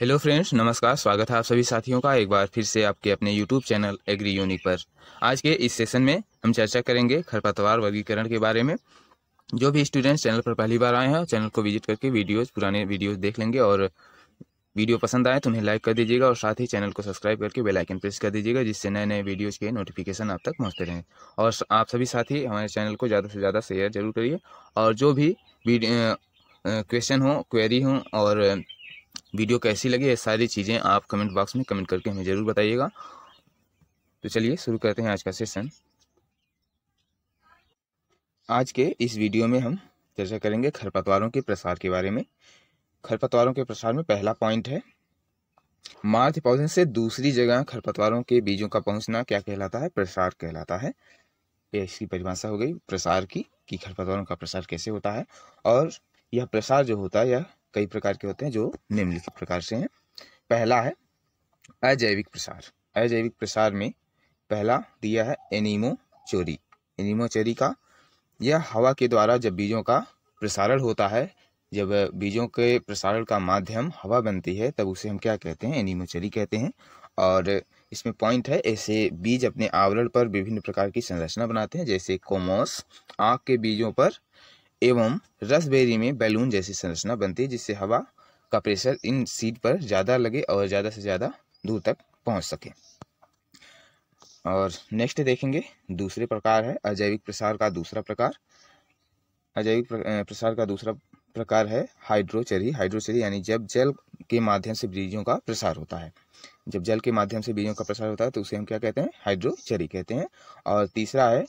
hello friends नमस्कार स्वागत है आप सभी साथियों का एक बार फिर से आपके अपने यूट्यूब चैनल एग्री यूनिक पर आज के इस सेशन में हम चर्चा करेंगे खरपतवार वर्गीकरण के बारे में जो भी स्टूडेंट्स चैनल पर पहली बार आए हैं चैनल को विजिट करके वीडियोस पुराने वीडियोस देख लेंगे और वीडियो पसंद आए तो उन्हें लाइक कर दीजिएगा और साथ ही चैनल को सब्सक्राइब करके बेल आइकन प्रेस कर दीजिएगा जिससे नए नए वीडियोज़ के नोटिफिकेशन आप तक पहुँचते रहें और आप सभी साथी हमारे चैनल को ज़्यादा से ज़्यादा शेयर जरूर करिए और जो भी क्वेश्चन हो क्वेरी हो और वीडियो कैसी लगी ये सारी चीज़ें आप कमेंट बॉक्स में कमेंट करके हमें ज़रूर बताइएगा तो चलिए शुरू करते हैं आज का सेशन आज के इस वीडियो में हम चर्चा करेंगे खरपतवारों के प्रसार के बारे में खरपतवारों के प्रसार में पहला पॉइंट है मार्च पौधे से दूसरी जगह खरपतवारों के बीजों का पहुंचना क्या कहलाता है प्रसार कहलाता है इसकी परिभाषा हो गई प्रसार की कि खरपतवारों का प्रसार कैसे होता है और यह प्रसार जो होता है यह कई प्रकार के होते हैं जो निम्नलिखित प्रकार से हैं पहला है अजैविक प्रसार अजैविक प्रसार में पहला दिया है एनीमो चोरी एनीमो चोरी का यह हवा के द्वारा जब बीजों का प्रसारण होता है जब बीजों के प्रसारण का माध्यम हवा बनती है तब उसे हम क्या कहते हैं एनीमोचरी कहते हैं और इसमें पॉइंट है ऐसे बीज अपने आवरण पर विभिन्न प्रकार की संरचना बनाते हैं जैसे कोमोस आँख के बीजों पर एवं रसबेरी में बैलून जैसी संरचना बनती है जिससे हवा का प्रेशर इन सीड पर ज़्यादा लगे और ज़्यादा से ज़्यादा दूर तक पहुंच सके और नेक्स्ट देखेंगे दूसरे प्रकार है अजैविक प्रसार का दूसरा प्रकार अजैविक प्रसार का दूसरा प्रकार है हाइड्रोचरी हाइड्रोचरी यानी जब जल के माध्यम से बीजों का प्रसार होता है जब जल के माध्यम से बीजों का प्रसार होता है तो उसे हम क्या कहते हैं हाइड्रोचरी कहते हैं और तीसरा है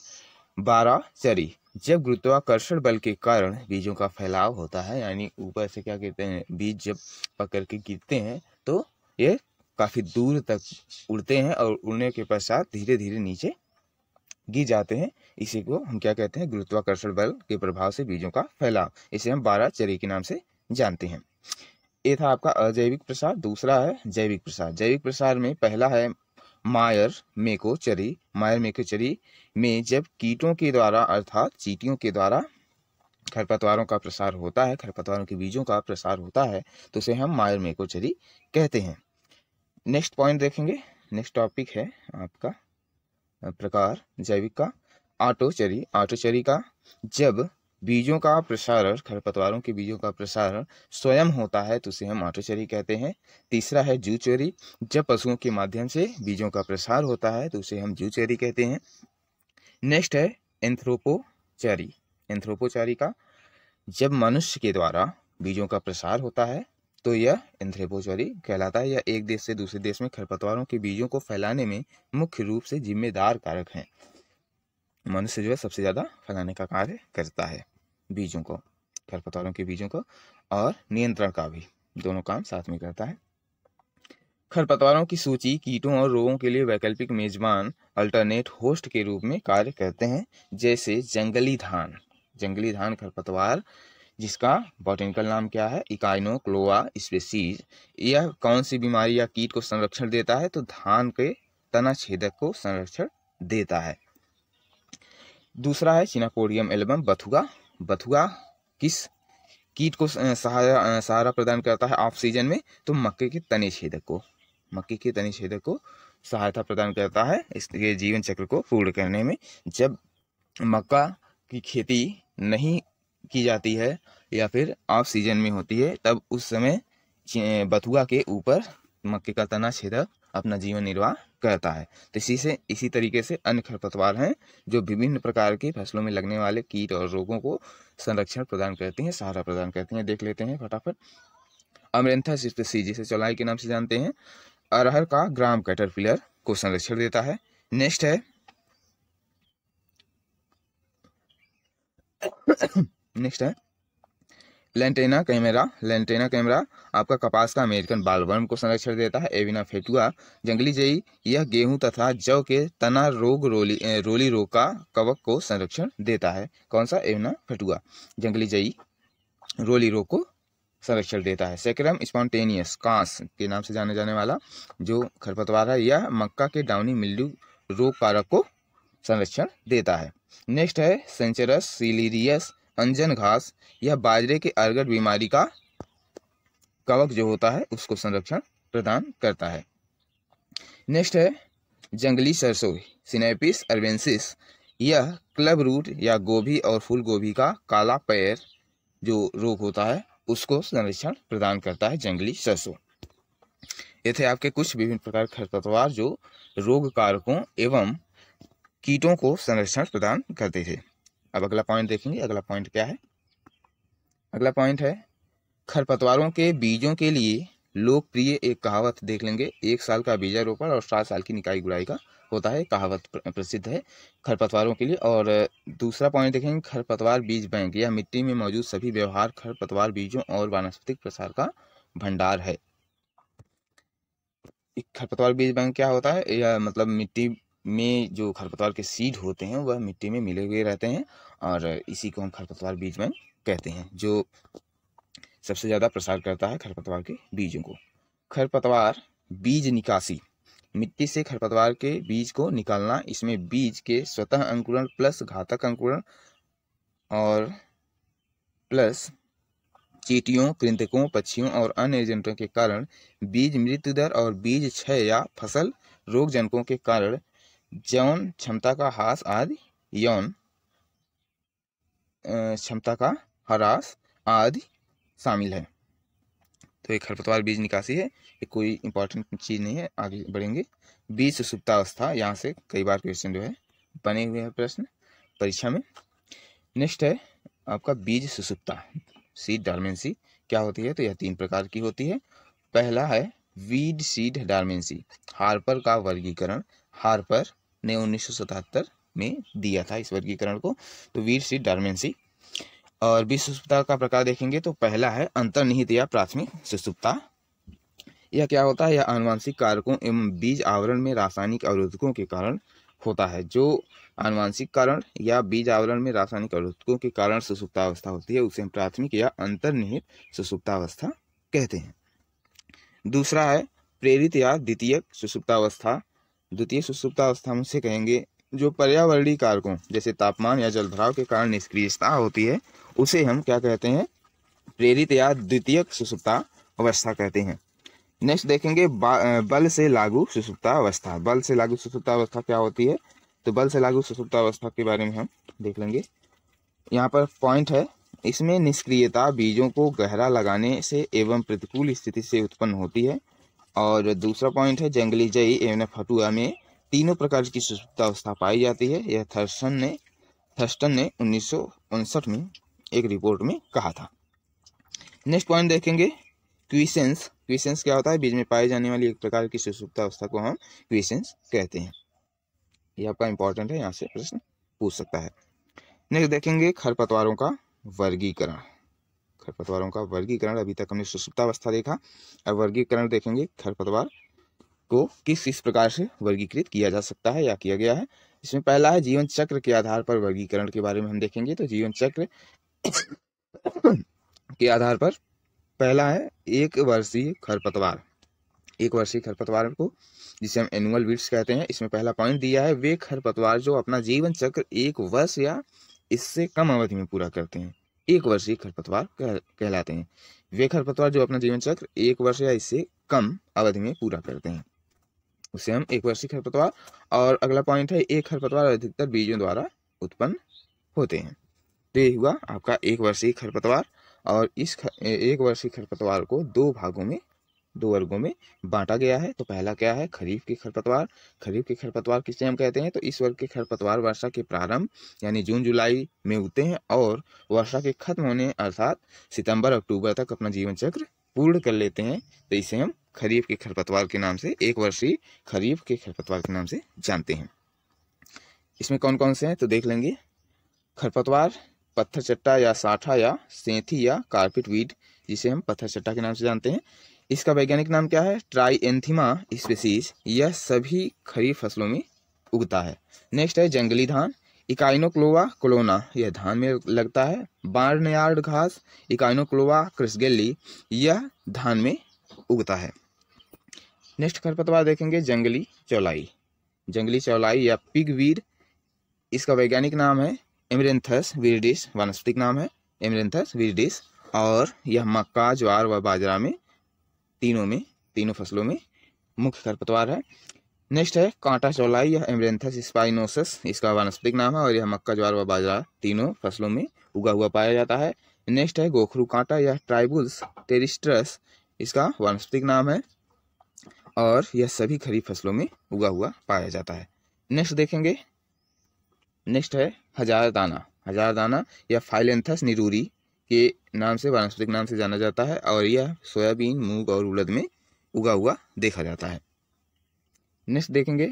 बारह चरी जब गुरुत्वाकर्षण बल के कारण बीजों का फैलाव होता है यानी ऊपर से क्या कहते हैं बीज जब पकड़ के गिरते हैं तो ये काफ़ी दूर तक उड़ते हैं और उड़ने के पश्चात धीरे धीरे नीचे गिर जाते हैं इसी को हम क्या कहते हैं गुरुत्वाकर्षण बल के प्रभाव से बीजों का फैलाव इसे हम बारह चरी के नाम से जानते हैं ये था आपका अजैविक प्रसार दूसरा है जैविक प्रसार जैविक प्रसार में पहला है मायर मेकोचरी मायर मेकोचरी में जब कीटों के द्वारा अर्थात चीटियों के द्वारा खरपतवारों का प्रसार होता है खरपतवारों के बीजों का प्रसार होता है तो उसे हम मायर मेकोचरी कहते हैं नेक्स्ट पॉइंट देखेंगे नेक्स्ट टॉपिक है आपका प्रकार जैविक का आटोचरी आटोचरी का जब बीजों का प्रसारण खरपतवारों के बीजों का प्रसारण स्वयं होता है तो उसे हम ऑटोचरी कहते हैं तीसरा है जूचेरी जब पशुओं के माध्यम से बीजों का प्रसार होता है तो उसे हम जूचेरी कहते हैं नेक्स्ट है एंथ्रोपोचरी एंथ्रोपोचारी का जब मनुष्य के द्वारा बीजों का प्रसार होता है तो यह एंथ्रेपोचोरी कहलाता है यह एक देश से दूसरे देश में खरपतवारों के बीजों को फैलाने में मुख्य रूप से जिम्मेदार कारक हैं मनुष्य जो है सबसे ज़्यादा फैलाने का कार्य करता है बीजों को खरपतवारों के बीजों को और नियंत्रण का भी दोनों काम साथ में करता है खरपतवारों की सूची कीटों और रोगों के लिए वैकल्पिक मेजबान अल्टरनेट होस्ट के रूप में कार्य करते हैं जैसे जंगली धान जंगली धान खरपतवार जिसका बॉटेनिकल नाम क्या है इकाइनो क्लोआ स्पेसीज यह कौन सी बीमारी या कीट को संरक्षण देता है तो धान के तना छेदक को संरक्षण देता है दूसरा है सिनाकोडियम एल्बम बथुआ बथुआ किस कीट को सहारा सहारा प्रदान करता है ऑफ सीजन में तो मक्के के तने छेदक को मक्के के तने छेदक को सहायता प्रदान करता है इसके जीवन चक्र को पूर्ण करने में जब मक्का की खेती नहीं की जाती है या फिर ऑफ सीजन में होती है तब उस समय बथुआ के ऊपर मक्के का तना छेदक अपना जीवन निर्वाह कहता है तो इसी से इसी तरीके से अन्य खरपतवार हैं जो विभिन्न प्रकार की फसलों में लगने वाले कीट और रोगों को संरक्षण प्रदान करती हैं सहारा प्रदान करती हैं देख लेते हैं फटाफट अमरेंथा स्पेसी जिसे चौलाई के नाम से जानते हैं अरहर का ग्राम कैटरपिलर को संरक्षण देता है नेक्स्ट है नेक्स्ट है लेंटेना कैमरा लेंटेना कैमरा आपका कपास का अमेरिकन बालवर्म को संरक्षण देता है एविना फेटुआ जंगली जई यह गेहूं तथा जव के तना रोग रोली रोली रोग का कवक को संरक्षण देता है कौन सा एविना फेटुआ जंगली जई रोली रोग को संरक्षण देता है सेक्रम स्पॉन्टेनियस कांस के नाम से जाने जाने वाला जो खरपतवार है यह मक्का के डाउनी मिल्डू रोग कारक को संरक्षण देता है नेक्स्ट है सेंचरस सिलीरियस अंजन घास यह बाजरे के अर्गट बीमारी का कवक जो होता है उसको संरक्षण प्रदान करता है नेक्स्ट है जंगली सरसों सिनेपिस अर्बेंसिस यह क्लब रूट या गोभी और फूल गोभी का काला पैर जो रोग होता है उसको संरक्षण प्रदान करता है जंगली सरसों ये थे आपके कुछ विभिन्न प्रकार के खरपतवार जो रोग कारकों एवं कीटों को संरक्षण प्रदान करते थे अब अगला पॉइंट देखेंगे अगला पॉइंट क्या है अगला पॉइंट है खरपतवारों के बीजों के लिए लोकप्रिय एक कहावत देख लेंगे एक साल का बीजा रोपण और सात साल की निकाई गुड़ाई का होता है कहावत प्रसिद्ध है खरपतवारों के लिए और दूसरा पॉइंट देखेंगे खरपतवार बीज बैंक यह मिट्टी में मौजूद सभी व्यवहार खरपतवार बीजों और वनस्पतिक प्रसार का भंडार है खरपतवार बीज बैंक क्या होता है यह मतलब मिट्टी में जो खरपतवार के सीड होते हैं वह मिट्टी में मिले हुए रहते हैं और इसी को हम खरपतवार बीज में कहते हैं जो सबसे ज़्यादा प्रसार करता है खरपतवार के बीजों को खरपतवार बीज निकासी मिट्टी से खरपतवार के बीज को निकालना इसमें बीज के स्वतः अंकुरण प्लस घातक अंकुरण और प्लस चीटियों कृंतकों पक्षियों और अन्य एजेंटों के कारण बीज मृत्यु दर और बीज क्षय या फसल रोगजनकों के कारण जौन क्षमता का हास आदि यौन क्षमता का हरास आदि शामिल है तो एक खरपतवार बीज निकासी है ये कोई इंपॉर्टेंट चीज़ नहीं है आगे बढ़ेंगे बीज अवस्था यहाँ से कई बार क्वेश्चन जो है बने हुए हैं प्रश्न परीक्षा में नेक्स्ट है आपका बीज सुसुप्ता सीड डारमेंसी क्या होती है तो यह तीन प्रकार की होती है पहला है वीड सीड डारमेंसी हार्पर का वर्गीकरण हार्पर ने उन्नीस में दिया था इस वर्गीकरण को तो वीर सी डारमेंसी और विश्व सुसुप्ता का प्रकार देखेंगे तो पहला है अंतर्निहित या प्राथमिक सुसुप्ता यह क्या होता है यह आनुवांशिक कारकों एवं बीज आवरण में रासायनिक अवरोधकों के कारण होता है जो आनुवांशिक कारण या बीज आवरण में रासायनिक अवरोधकों के कारण सुसुप्तावस्था होती है उसे हम प्राथमिक या अंतर्निहित सुसुप्तावस्था कहते हैं दूसरा है प्रेरित या द्वितीय सुसुप्तावस्था द्वितीय सुसुप्ता अवस्था में से कहेंगे जो पर्यावरणीय कारकों जैसे तापमान या जलभराव के कारण निष्क्रियता होती है उसे हम क्या कहते हैं प्रेरित या द्वितीय सुसुप्ता अवस्था कहते हैं नेक्स्ट देखेंगे बल से लागू सुसुप्ता अवस्था बल से लागू सुसुप्ता अवस्था क्या होती है तो बल से लागू सुसुप्ता अवस्था के बारे में हम देख लेंगे यहाँ पर पॉइंट है इसमें निष्क्रियता बीजों को गहरा लगाने से एवं प्रतिकूल स्थिति से उत्पन्न होती है और दूसरा पॉइंट है जंगली जई एवं फटुआ में तीनों प्रकार की सुषुप्त अवस्था पाई जाती है यह थर्सन ने थर्स्टन ने उन्नीस में एक रिपोर्ट में कहा था नेक्स्ट पॉइंट देखेंगे क्विसेंस क्विसेंस क्या होता है बीज में पाई जाने वाली एक प्रकार की सुसुप्त अवस्था को हम क्विसेंस कहते हैं यह आपका इंपॉर्टेंट है यहाँ से प्रश्न पूछ सकता है नेक्स्ट देखेंगे खरपतवारों का वर्गीकरण खरपतवारों का वर्गीकरण अभी तक हमने सुसुप्तावस्था देखा अब वर्गीकरण देखेंगे खरपतवार को किस इस प्रकार से वर्गीकृत किया जा सकता है या किया गया है इसमें पहला है जीवन चक्र के आधार पर वर्गीकरण के बारे में हम देखेंगे तो जीवन चक्र के आधार पर पहला है एक वर्षीय खरपतवार एक वर्षीय खरपतवार को जिसे हम एनुअल वीड्स कहते हैं इसमें पहला पॉइंट दिया है वे खरपतवार जो अपना जीवन चक्र एक वर्ष या इससे कम अवधि में पूरा करते हैं एक वर्षीय खरपतवार कह, कहलाते हैं वे खरपतवार जो अपना जीवन चक्र एक वर्ष या इससे कम अवधि में पूरा करते हैं उसे हम एक वर्षीय खरपतवार और अगला पॉइंट है एक खरपतवार अधिकतर बीजों द्वारा उत्पन्न होते हैं तो ये हुआ आपका एक वर्षीय खरपतवार और इस ख, एक वर्षीय खरपतवार को दो भागों में दो वर्गों में बांटा गया है तो पहला क्या है खरीफ के खरपतवार खरीफ के खरपतवार किसे हम कहते हैं तो इस वर्ग के खरपतवार वर्षा के प्रारंभ यानी जून जुलाई में उगते हैं और वर्षा के खत्म होने अर्थात सितंबर अक्टूबर तक अपना जीवन चक्र पूर्ण कर लेते हैं तो इसे हम खरीफ के खरपतवार के नाम से एक वर्षीय खरीफ के खरपतवार के नाम से जानते हैं इसमें कौन कौन से हैं तो देख लेंगे खरपतवार पत्थर चट्टा या साठा या सेंथी या कारपेट वीड जिसे हम पत्थर चट्टा के नाम से जानते हैं इसका वैज्ञानिक नाम क्या है ट्राई एंथिमा स्पेसीज यह सभी खरीफ फसलों में उगता है नेक्स्ट है जंगली धान इकाइनोक्लोवा कोलोना यह धान में लगता है बार्नयार्ड घास इकाइनोक्लोवा क्रिसगेली यह धान में उगता है नेक्स्ट खरपतवार देखेंगे जंगली चौलाई जंगली चौलाई या पिग वीर इसका वैज्ञानिक नाम है एमरेंथस वीरडिस वनस्पतिक नाम है एमरेंथस वीरडिस और यह मक्का ज्वार व बाजरा में तीनों में तीनों फसलों में मुख्य खरपतवार है नेक्स्ट है कांटा चौलाई या एमरेंथस स्पाइनोसस इसका वनस्पतिक नाम है और यह मक्का ज्वार व बाजरा तीनों फसलों में उगा हुआ पाया जाता है नेक्स्ट है गोखरू कांटा यह ट्राइबुल्स टेरिस्ट्रस इसका वनस्पतिक नाम है और यह सभी खरीफ फसलों में उगा हुआ पाया जाता है नेक्स्ट देखेंगे नेक्स्ट है हजार दाना हजार दाना या फाइलेंथस निरूरी के नाम से वानस्पतिक नाम से जाना जाता है और यह सोयाबीन मूंग और उड़द में उगा हुआ देखा जाता है नेक्स्ट देखेंगे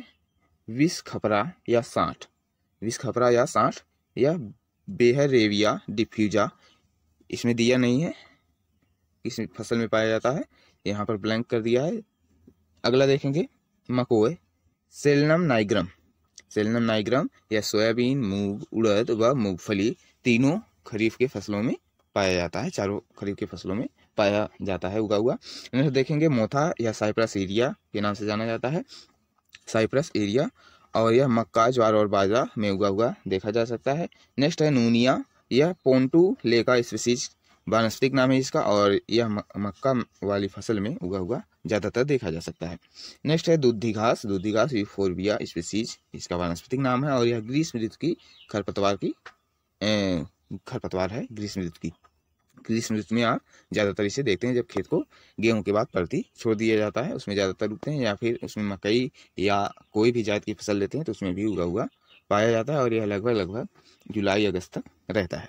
विष खपरा या साठ विष खपरा या साठ या बेहरेविया डिफ्यूजा इसमें दिया नहीं है इस फसल में पाया जाता है यहाँ पर ब्लैंक कर दिया है अगला देखेंगे मकोए सेलनम नाइग्रम सेलनम नाइग्रम या सोयाबीन मूंग उड़द व मूंगफली तीनों खरीफ के फसलों में पाया जाता है चारों खरीफ की फसलों में पाया जाता है उगा हुआ नेक्स्ट देखेंगे मोथा या साइप्रस एरिया के नाम से जाना जाता है साइप्रस एरिया और यह मक्का ज्वार और बाजरा में उगा हुआ देखा जा सकता है नेक्स्ट है नूनिया यह पोंटू लेका स्पीसीज वानस्पतिक नाम है इसका और यह मक्का वाली फसल में उगा हुआ ज़्यादातर देखा जा सकता है नेक्स्ट है दूधी घास दूधी घास यूफोरबिया स्पीसीज इसका वानस्पतिक नाम है और यह ग्रीष्म ऋतु की खरपतवार की खरपतवार है ग्रीष्म ऋतु की ग्रीष्म ऋतु में आप ज़्यादातर इसे देखते हैं जब खेत को गेहूं के बाद परती छोड़ दिया जाता है उसमें ज़्यादातर उगते हैं या फिर उसमें मकई या कोई भी जात की फसल लेते हैं तो उसमें भी उगा हुआ पाया जाता है और यह लगभग लगभग जुलाई अगस्त तक रहता है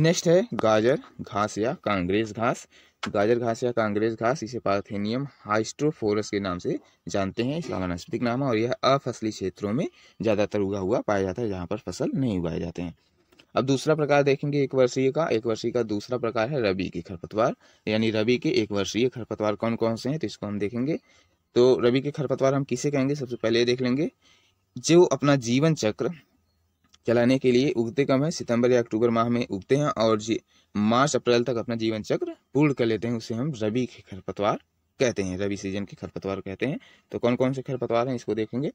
नेक्स्ट है गाजर घास या कांग्रेस घास गाजर घास या कांग्रेस घास इसे पार्थेनियम हाइस्ट्रोफोरस के नाम से जानते हैं इसका वनस्पतिक नाम है और यह अफसली क्षेत्रों में ज़्यादातर उगा हुआ पाया जाता है जहाँ पर फसल नहीं उगाए जाते हैं अब दूसरा प्रकार देखेंगे एक वर्षीय का एक वर्षीय का दूसरा प्रकार है रबी के खरपतवार यानी रबी के एक वर्षीय खरपतवार कौन कौन से हैं तो इसको हम देखेंगे तो रबी के खरपतवार हम किसे कहेंगे सबसे पहले ये देख लेंगे जो अपना जीवन चक्र चलाने के लिए उगते कम है सितंबर या अक्टूबर माह में उगते हैं और मार्च अप्रैल तक अपना जीवन चक्र पूर्ण कर लेते हैं उसे हम रबी के खरपतवार कहते हैं रबी सीजन के खरपतवार कहते हैं तो कौन कौन से खरपतवार हैं इसको देखेंगे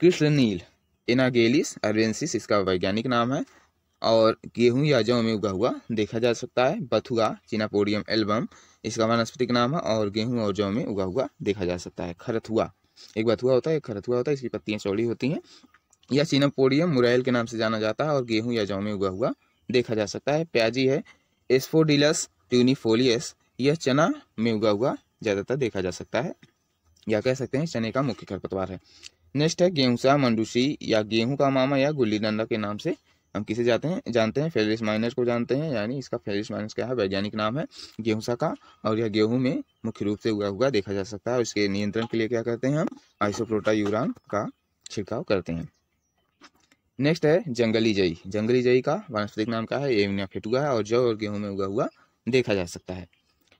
कृष्ण नील एनागेलिस अरवेंसिस इसका वैज्ञानिक नाम है और गेहूं या जौ में उगा हुआ देखा जा सकता है बथुआ चिनापोडियम एल्बम इसका वनस्पतिक नाम है और गेहूं और जौ में उगा हुआ देखा जा सकता है खरथुआ एक बथुआ होता है एक खरथुआ होता है इसकी पत्तियाँ चौड़ी होती हैं या चिनापोडियम मुरैल के नाम से जाना जाता है और गेहूँ या जौ में उगा हुआ देखा जा सकता है प्याजी है एस्फोडिलस ट्यूनिफोलियस यह चना में उगा हुआ ज़्यादातर देखा जा सकता है या कह सकते हैं चने का मुख्य खरपतवार है नेक्स्ट है गेहूसा मंडूसी या गेहूं का मामा या गुल्ली डंडा के नाम से हम किसे जाते हैं जानते हैं फेरिस माइनस को जानते हैं यानी इसका फेरिस माइनस क्या है वैज्ञानिक नाम है गेहूसा का और यह गेहूं में मुख्य रूप से उगा हुआ देखा जा सकता है और इसके नियंत्रण के लिए क्या करते हैं हम आइसोप्रोटा यूरान का छिड़काव करते हैं नेक्स्ट है जंगली जई जंगली जई का वनस्पतिक नाम क्या है एवनिया फिटुआ है और जौ और गेहूँ में उगा हुआ देखा जा सकता है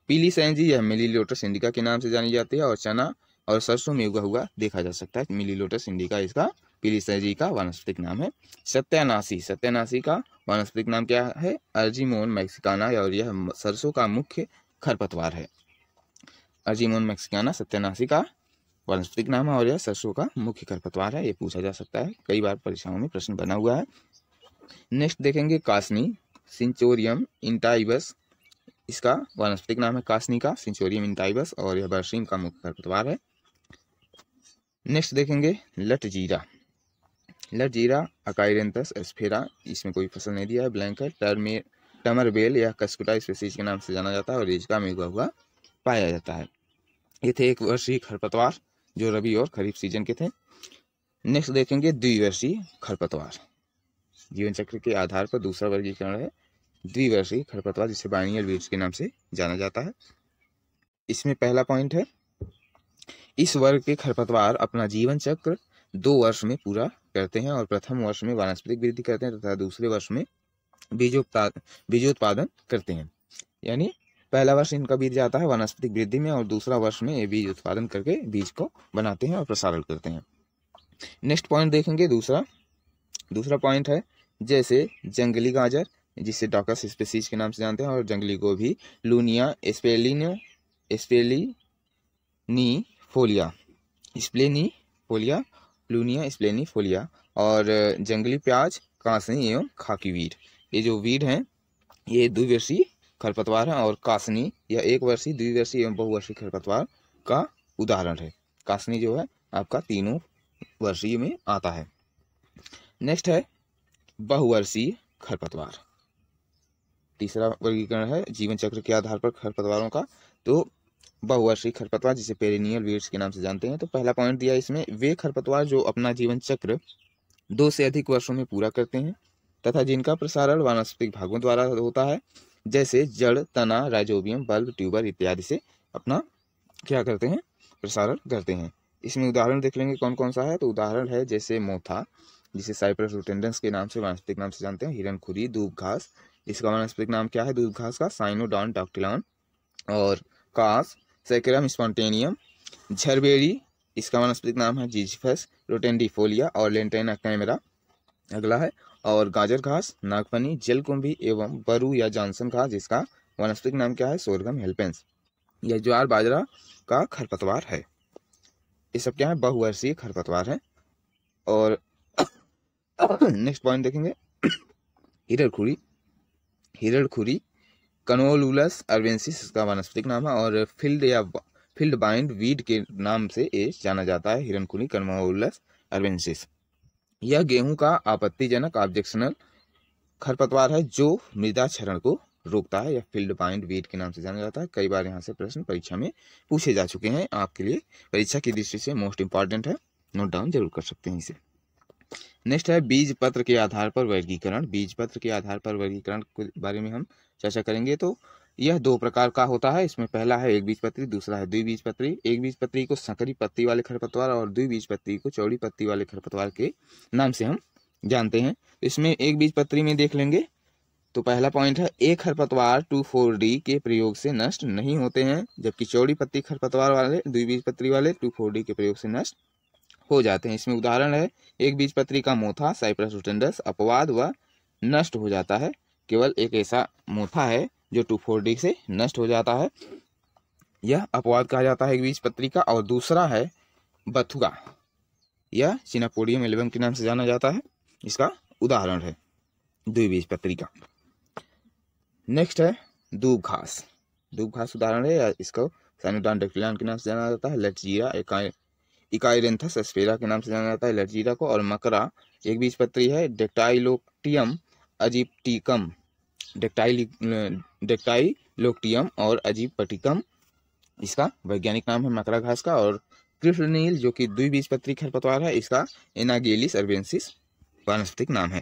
पीली सैंजी यह मिली लोटस इंडिका के नाम से जानी जाती है और चना और सरसों में उगा हुआ देखा जा सकता है मिली लोटस इंडिका इसका पीलीसरी का वनस्पतिक नाम है सत्यानाशी सत्यानाशी का वनस्पतिक नाम क्या है अर्जीमोन मैक्सिकाना और यह सरसों का मुख्य खरपतवार है अर्जीमोन मैक्सिकाना सत्यानाशी का वनस्पतिक नाम है और यह सरसों का मुख्य खरपतवार है ये पूछा जा सकता है कई बार परीक्षाओं में प्रश्न बना हुआ है नेक्स्ट देखेंगे कासनी सिंचोरियम इंटाइबस इसका वनस्पतिक नाम है कासनी का सिंचोरियम इंटाइबस और यह बरसिंग का मुख्य खरपतवार है नेक्स्ट देखेंगे लट जीरा लट जीरा अकाइरेंथस एस्फेरा इसमें कोई फसल नहीं दिया है ब्लैंक है टर्मे टमर बेल या कस्कुटा स्पेसीज के नाम से जाना जाता है और रिजका में हुआ हुआ पाया जाता है ये थे एक वर्षीय खरपतवार जो रबी और खरीफ सीजन के थे नेक्स्ट देखेंगे द्विवर्षीय खरपतवार जीवन चक्र के आधार पर दूसरा वर्गीकरण है द्विवर्षीय खरपतवार जिसे बाइनियल वीड्स के नाम से जाना जाता है इसमें पहला पॉइंट है इस वर्ग के खरपतवार अपना जीवन चक्र दो वर्ष में पूरा करते हैं और प्रथम वर्ष में वनस्पतिक वृद्धि करते हैं तथा दूसरे वर्ष में बीजोत्पाद बीजोत्पादन करते हैं यानी पहला वर्ष इनका बीज जाता है वनस्पतिक वृद्धि में और दूसरा वर्ष में ये बीज उत्पादन करके बीज को बनाते हैं और प्रसारण करते हैं नेक्स्ट पॉइंट देखेंगे दूसरा दूसरा पॉइंट है जैसे जंगली गाजर जिसे डॉकस स्पेसीज के नाम से जानते हैं और जंगली गोभी लूनिया एस्पेली स्पेलिनी फोलिया स्प्लेनी फोलिया प्लूनिया स्प्लेनी फोलिया और जंगली प्याज कासनी एवं खाकी वीर ये जो वीर हैं ये द्विवर्षीय खरपतवार है और कासनी यह एक वर्षीय द्विवर्षीय एवं बहुवर्षीय खरपतवार का उदाहरण है कासनी जो है आपका तीनों वर्षीय में आता है नेक्स्ट है बहुवर्षीय खरपतवार तीसरा वर्गीकरण है जीवन चक्र के आधार पर खरपतवारों का तो बहुवर्षीय खरपतवार जिसे पेरेनियल वीड्स के नाम से जानते हैं तो पहला पॉइंट दिया इसमें वे खरपतवार जो अपना जीवन चक्र दो से अधिक वर्षों में पूरा करते हैं तथा जिनका प्रसारण वानस्पतिक भागों द्वारा होता है जैसे जड़ तना राइजोबियम बल्ब ट्यूबर इत्यादि से अपना क्या करते हैं प्रसारण करते हैं इसमें उदाहरण देख लेंगे कौन कौन सा है तो उदाहरण है जैसे मोथा जिसे साइप्रस रूटेंडेंस के नाम से वानस्पतिक नाम से जानते हैं हिरन खुरी दूब घास इसका वानस्पतिक नाम क्या है दूब घास का साइनोडॉन डॉक्टिलॉन और कास सैक्रम स्पॉन्टेनियम झरबेरी इसका वनस्पतिक नाम है जीजीफस रोटेंडिफोलिया और लेंटेना कैमरा अगला है और गाजर घास नागपनी जलकुंभी एवं बरू या जॉनसन घास जिसका वनस्पतिक नाम क्या है सोरगम हेल्पेंस यह ज्वार बाजरा का खरपतवार है ये सब क्या है बहुवर्षीय खरपतवार है और नेक्स्ट पॉइंट देखेंगे हिरड़खुरी हिरड़खुरी कनोलूलस अर्बेंसिस इसका वनस्पतिक नाम है और फील्ड या फील्ड बाइंड वीड के नाम से ये जाना जाता है हिरनकुनी कनोलूलस अर्बेंसिस यह गेहूं का आपत्तिजनक ऑब्जेक्शनल खरपतवार है जो मृदा क्षरण को रोकता है या फील्ड बाइंड वीड के नाम से जाना जाता है कई बार यहाँ से प्रश्न परीक्षा में पूछे जा चुके हैं आपके लिए परीक्षा की दृष्टि से मोस्ट इंपॉर्टेंट है नोट डाउन जरूर कर सकते हैं इसे नेक्स्ट है बीज पत्र के आधार पर वर्गीकरण बीज पत्र के आधार पर वर्गीकरण के बारे में हम चर्चा करेंगे तो यह दो प्रकार का होता है इसमें पहला है एक बीज पत्री दूसरा है द्विबीज पत्री एक बीज पत्री को संकरी पत्ती वाले खरपतवार और द्विबीज पत्री को चौड़ी पत्ती वाले खरपतवार के नाम से हम जानते हैं इसमें एक बीज पत्री में देख लेंगे तो पहला पॉइंट है एक खरपतवार टू फोर डी के प्रयोग से नष्ट नहीं होते हैं जबकि चौड़ी पत्ती खरपतवार वाले द्विबीज पत्री वाले टू फोर डी के प्रयोग से नष्ट हो जाते हैं इसमें उदाहरण है एक बीज पत्री का मोथा साइप्रस रुटेंडस अपवाद व नष्ट हो जाता है केवल एक ऐसा मोथा है जो टू फोर डी से नष्ट हो जाता है यह अपवाद कहा जाता है बीज पत्री का और दूसरा है बथुगा यह सिनापोडियम एल्बम के नाम से जाना जाता है इसका उदाहरण है द्विबीज पत्री का नेक्स्ट है दूब घास दूब घास उदाहरण है इसको सैनोडान डेक्टिलान के नाम से जाना जाता है लटजीरा इकाइरेंथस एस्पेरा के नाम से जाना जाता है लटजीरा को और मकरा एक बीज पत्री है डेक्टाइलोक्टियम अजीपटिकम डेक्टाइल डेक्टाइलोक्टियम और अजीपटिकम इसका वैज्ञानिक नाम है मकरा घास का और कृष्णनील जो कि द्विबीजपत्री खरपतवार है इसका एनागेलिस अर्बेंसिस वानस्पतिक नाम है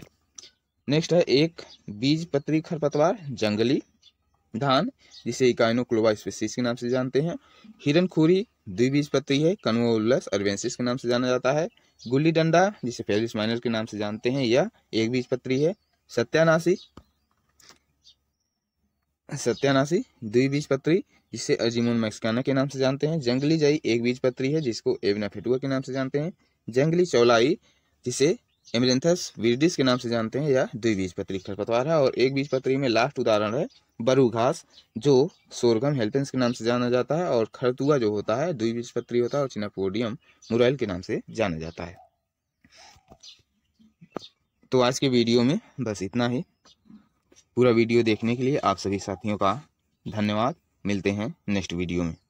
नेक्स्ट है एक बीज पत्री खरपतवार जंगली धान जिसे इकाइनोक्लोवा स्पेसिस के नाम से जानते हैं हिरन हिरनखुरी द्विबीजपत्री है कनवोलस अर्बेंसिस के नाम से जाना जाता है गुल्ली डंडा जिसे फेलिस माइनर के नाम से जानते हैं यह एक बीजपत्री है सत्यानाशी सत्यानाशी द्विबीजपत्री जिसे अजीमोन मैक्सिकाना के नाम से जानते हैं जंगली जाई एक बीजपत्री है जिसको एवना फेटुआ के नाम से जानते हैं जंगली चौलाई जिसे एमिलेंथस विरडिस के नाम से जानते हैं या द्विबीजपत्री खरपतवार है और एक बीजपत्री में लास्ट उदाहरण है बरू घास जो सोरगम हेल्पेंस के नाम से जाना जाता है और खरतुआ जो होता है द्विबीजपत्री होता है और चिनापोडियम मुरैल के नाम से जाना जाता है तो आज के वीडियो में बस इतना ही पूरा वीडियो देखने के लिए आप सभी साथियों का धन्यवाद मिलते हैं नेक्स्ट वीडियो में